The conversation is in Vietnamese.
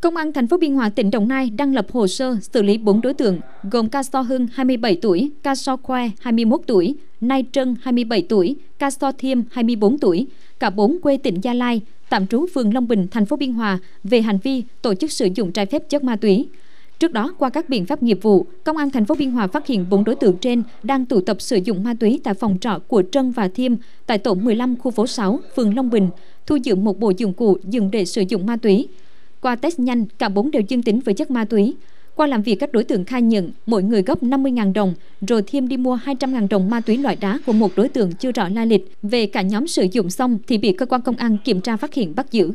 Công an thành phố Biên Hòa, tỉnh Đồng Nai đang lập hồ sơ xử lý 4 đối tượng gồm Ca So Hưng 27 tuổi, Ca So Khoe 21 tuổi, Nai Trân 27 tuổi, Ca So Thiêm 24 tuổi, cả 4 quê tỉnh Gia Lai, tạm trú phường Long Bình, thành phố Biên Hòa về hành vi tổ chức sử dụng trái phép chất ma túy. Trước đó, qua các biện pháp nghiệp vụ, Công an thành phố Biên Hòa phát hiện bốn đối tượng trên đang tụ tập sử dụng ma túy tại phòng trọ của Trân và Thiêm tại tổ 15 khu phố 6, phường Long Bình, thu giữ một bộ dụng cụ dùng để sử dụng ma túy. Qua test nhanh, cả bốn đều dương tính với chất ma túy. Qua làm việc, các đối tượng khai nhận mỗi người góp 50.000 đồng, rồi thêm đi mua 200.000 đồng ma túy loại đá của một đối tượng chưa rõ lai lịch. Về cả nhóm sử dụng xong thì bị cơ quan công an kiểm tra phát hiện bắt giữ.